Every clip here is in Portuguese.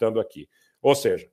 citando aqui. Ou seja,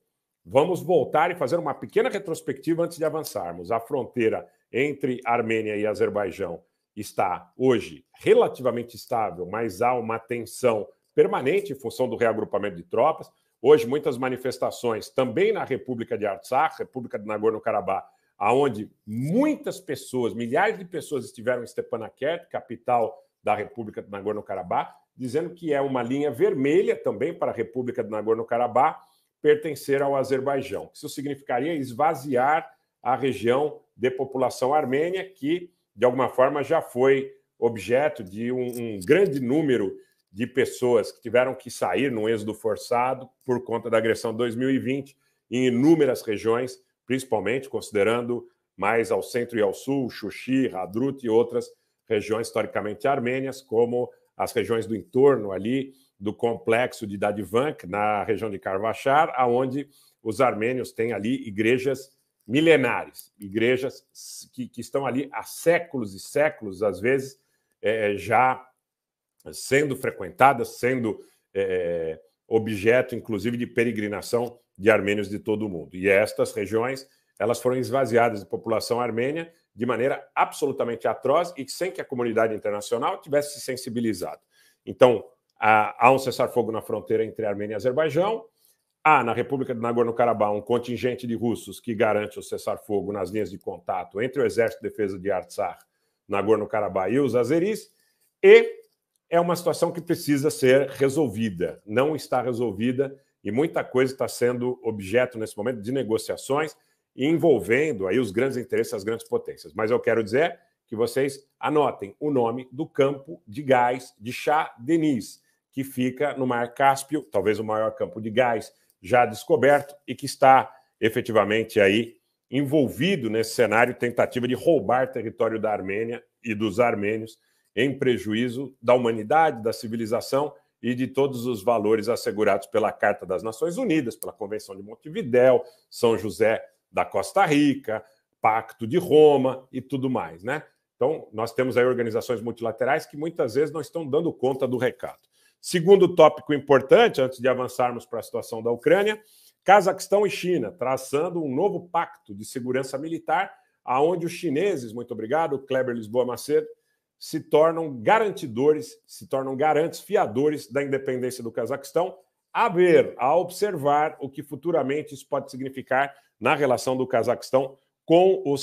vamos voltar e fazer uma pequena retrospectiva antes de avançarmos. A fronteira entre Armênia e Azerbaijão está hoje relativamente estável, mas há uma tensão permanente em função do reagrupamento de tropas. Hoje, muitas manifestações também na República de Artsakh, República de Nagorno-Karabakh, aonde muitas pessoas, milhares de pessoas estiveram em Stepanakert, capital da República de Nagorno-Karabakh, dizendo que é uma linha vermelha também para a República de Nagorno-Karabakh pertencer ao Azerbaijão. Isso significaria esvaziar a região de população armênia, que, de alguma forma, já foi objeto de um, um grande número de pessoas que tiveram que sair num êxodo forçado por conta da agressão de 2020 em inúmeras regiões, principalmente considerando mais ao centro e ao sul, Xuxi, Hadrut e outras regiões historicamente armênias, como as regiões do entorno ali do complexo de Dadivank, na região de Karvachar, aonde os armênios têm ali igrejas milenares, igrejas que, que estão ali há séculos e séculos, às vezes é, já sendo frequentadas, sendo é, objeto, inclusive, de peregrinação de armênios de todo o mundo. E estas regiões elas foram esvaziadas de população armênia de maneira absolutamente atroz e sem que a comunidade internacional tivesse se sensibilizado. Então, há um cessar-fogo na fronteira entre Armênia e Azerbaijão, há na República de Nagorno-Karabakh um contingente de russos que garante o cessar-fogo nas linhas de contato entre o Exército de Defesa de Artsakh, Nagorno-Karabakh e os azeris, e é uma situação que precisa ser resolvida, não está resolvida e muita coisa está sendo objeto nesse momento de negociações envolvendo aí os grandes interesses, as grandes potências. Mas eu quero dizer que vocês anotem o nome do campo de gás de Chá Denis, que fica no Mar Cáspio, talvez o maior campo de gás já descoberto e que está efetivamente aí envolvido nesse cenário tentativa de roubar território da Armênia e dos armênios em prejuízo da humanidade, da civilização e de todos os valores assegurados pela Carta das Nações Unidas, pela Convenção de Montevidéu, São José da Costa Rica, Pacto de Roma e tudo mais, né? Então, nós temos aí organizações multilaterais que muitas vezes não estão dando conta do recado. Segundo tópico importante, antes de avançarmos para a situação da Ucrânia, Cazaquistão e China, traçando um novo pacto de segurança militar, aonde os chineses, muito obrigado, Kleber Lisboa Macedo, se tornam garantidores, se tornam garantes, fiadores da independência do Cazaquistão a ver, a observar o que futuramente isso pode significar na relação do Cazaquistão com os